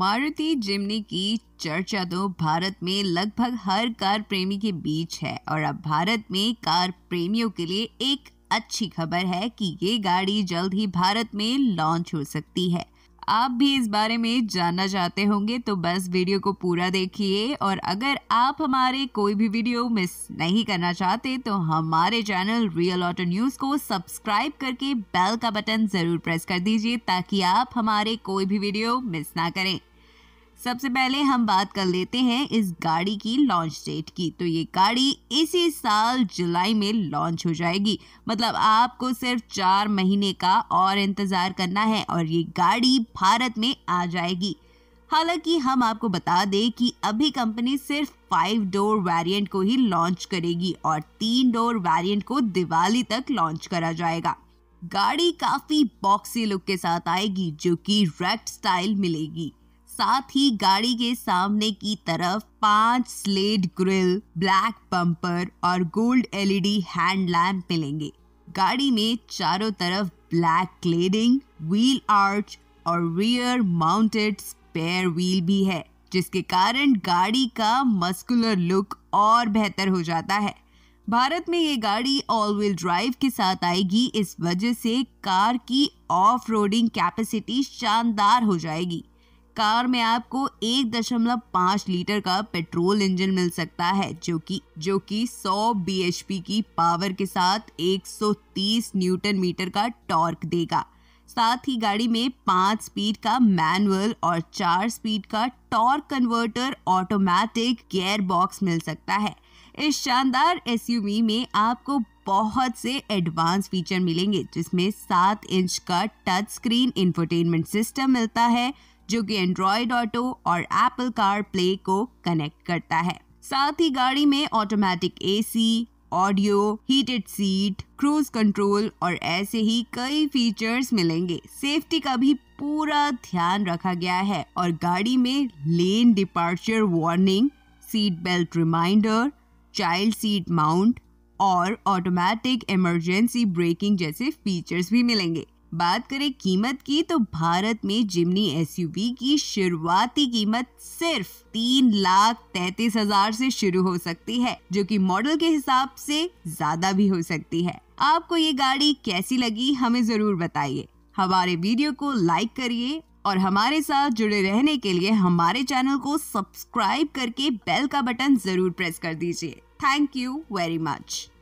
मारुति जिमनी की चर्चा तो भारत में लगभग हर कार प्रेमी के बीच है और अब भारत में कार प्रेमियों के लिए एक अच्छी खबर है कि ये गाड़ी जल्द ही भारत में लॉन्च हो सकती है आप भी इस बारे में जानना चाहते होंगे तो बस वीडियो को पूरा देखिए और अगर आप हमारे कोई भी वीडियो मिस नहीं करना चाहते तो हमारे चैनल रियल ऑटो न्यूज़ को सब्सक्राइब करके बेल का बटन ज़रूर प्रेस कर दीजिए ताकि आप हमारे कोई भी वीडियो मिस ना करें सबसे पहले हम बात कर लेते हैं इस गाड़ी की लॉन्च डेट की तो ये गाड़ी इसी साल जुलाई में लॉन्च हो जाएगी मतलब आपको सिर्फ चार महीने का और इंतज़ार करना है और ये गाड़ी भारत में आ जाएगी हालांकि हम आपको बता दें कि अभी कंपनी सिर्फ फाइव डोर वेरिएंट को ही लॉन्च करेगी और तीन डोर वेरिएंट को दिवाली तक लॉन्च करा जाएगा गाड़ी काफ़ी बॉक्सी लुक के साथ आएगी जो कि रेक्ट स्टाइल मिलेगी साथ ही गाड़ी के सामने की तरफ पांच स्लेट ग्रिल ब्लैक बम्पर और गोल्ड एलईडी हैंड लैम्प मिलेंगे गाड़ी में चारों तरफ ब्लैक क्लेडिंग व्हील आर्च और रियर माउंटेड स्पेयर व्हील भी है जिसके कारण गाड़ी का मस्कुलर लुक और बेहतर हो जाता है भारत में ये गाड़ी ऑल व्हील ड्राइव के साथ आएगी इस वजह से कार की ऑफ रोडिंग कैपेसिटी शानदार हो जाएगी कार में आपको एक दशमलव पाँच लीटर का पेट्रोल इंजन मिल सकता है जो कि जो कि 100 bhp की पावर के साथ 130 न्यूटन मीटर का टॉर्क देगा साथ ही गाड़ी में पाँच स्पीड का मैनुअल और चार स्पीड का torque converter automatic gear box मिल सकता है इस शानदार एस में आपको बहुत से एडवांस फीचर मिलेंगे जिसमें सात इंच का टच स्क्रीन इंफोटेनमेंट सिस्टम मिलता है जो कि एंड्रॉयड ऑटो और एप्पल कार प्ले को कनेक्ट करता है साथ ही गाड़ी में automatic AC audio heated seat cruise control और ऐसे ही कई फीचर्स मिलेंगे सेफ्टी का भी पूरा ध्यान रखा गया है और गाड़ी में lane departure warning seat belt reminder child seat mount और ऑटोमेटिक इमरजेंसी ब्रेकिंग जैसे फीचर्स भी मिलेंगे बात करें कीमत की तो भारत में जिमनी एसयूवी की शुरुआती कीमत सिर्फ तीन लाख तैतीस हजार से शुरू हो सकती है जो कि मॉडल के हिसाब से ज्यादा भी हो सकती है आपको ये गाड़ी कैसी लगी हमें जरूर बताइए हमारे वीडियो को लाइक करिए और हमारे साथ जुड़े रहने के लिए हमारे चैनल को सब्सक्राइब करके बेल का बटन जरूर प्रेस कर दीजिए थैंक यू वेरी मच